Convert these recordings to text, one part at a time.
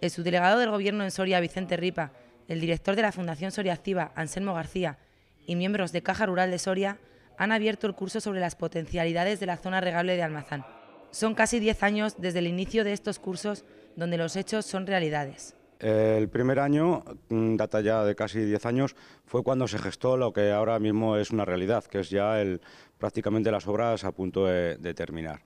el subdelegado del Gobierno en Soria, Vicente Ripa, el director de la Fundación Soria Activa, Anselmo García, y miembros de Caja Rural de Soria han abierto el curso sobre las potencialidades de la zona regable de Almazán. Son casi 10 años desde el inicio de estos cursos donde los hechos son realidades. El primer año, mm, data ya de casi 10 años, fue cuando se gestó lo que ahora mismo es una realidad, que es ya el, prácticamente las obras a punto de terminar.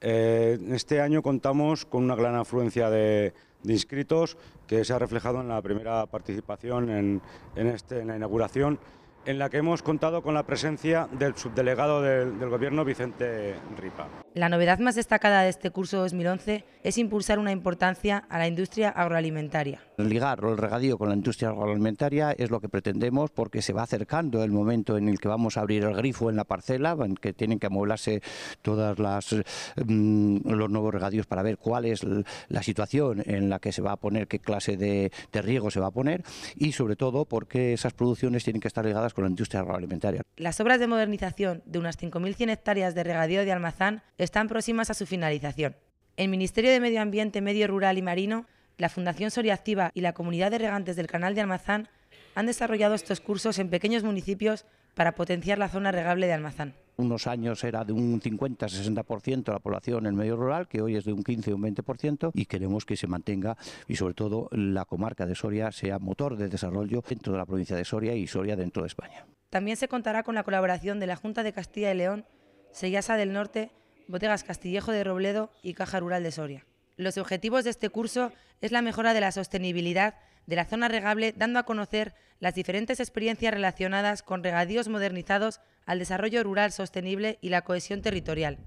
Eh, este año contamos con una gran afluencia de, inscritos que se ha reflejado en la primera participación este, en, la inauguración, en la que hemos contado con la presencia del subdelegado del, del Gobierno, Vicente Ripa. La novedad más destacada de este curso 2011 es impulsar una importancia a la industria agroalimentaria Ligar el regadío con la industria agroalimentaria es lo que pretendemos porque se va acercando el momento en el que vamos a abrir el grifo en la parcela, en que tienen que amueblarse todos las mm, los nuevos regadíos para ver cuál es la situación en la que se va a poner, qué clase de, de riego se va a poner y sobre todo porque esas producciones tienen que estar ligadas con la industria agroalimentaria. Las obras de modernización de unas 5.100 hectáreas de regadío de Almazán están próximas a su finalización. El Ministerio de Medio Ambiente, Medio Rural y Marino la Fundación Soria Activa y la comunidad de regantes del Canal de Almazán han desarrollado estos cursos en pequeños municipios para potenciar la zona regable de Almazán. Unos años era de un 50-60% la población en el medio rural, que hoy es de un 15 un 20%, y queremos que se mantenga y sobre todo la comarca de Soria sea motor de desarrollo dentro de la provincia de Soria y Soria dentro de España. También se contará con la colaboración de la Junta de Castilla y León, Sellasa del Norte, Botegas Castillejo de Robledo y Caja Rural de Soria. Los objetivos de este curso es la mejora de la sostenibilidad de la zona regable, dando a conocer las diferentes experiencias relacionadas con regadíos modernizados al desarrollo rural sostenible y la cohesión territorial.